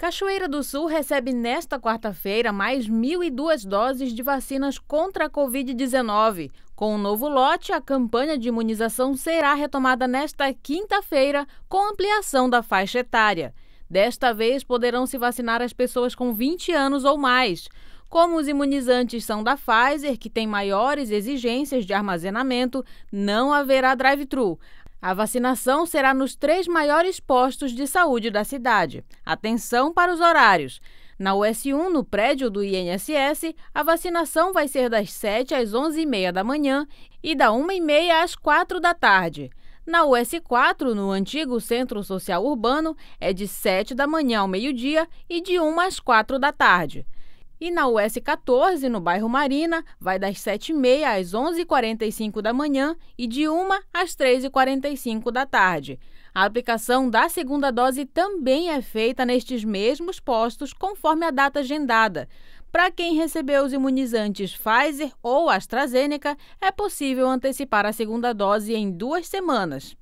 Cachoeira do Sul recebe nesta quarta-feira mais 1.002 doses de vacinas contra a Covid-19. Com o um novo lote, a campanha de imunização será retomada nesta quinta-feira, com ampliação da faixa etária. Desta vez, poderão se vacinar as pessoas com 20 anos ou mais. Como os imunizantes são da Pfizer, que tem maiores exigências de armazenamento, não haverá drive-thru. A vacinação será nos três maiores postos de saúde da cidade. Atenção para os horários. Na US1, no prédio do INSS, a vacinação vai ser das 7 às 11h30 da manhã e da 1h30 às 4 da tarde. Na US4, no antigo Centro Social Urbano, é de 7 da manhã ao meio-dia e de 1 às 4 da tarde. E na US 14, no bairro Marina, vai das 7h30 às 11h45 da manhã e de 1 às 3h45 da tarde. A aplicação da segunda dose também é feita nestes mesmos postos, conforme a data agendada. Para quem recebeu os imunizantes Pfizer ou AstraZeneca, é possível antecipar a segunda dose em duas semanas.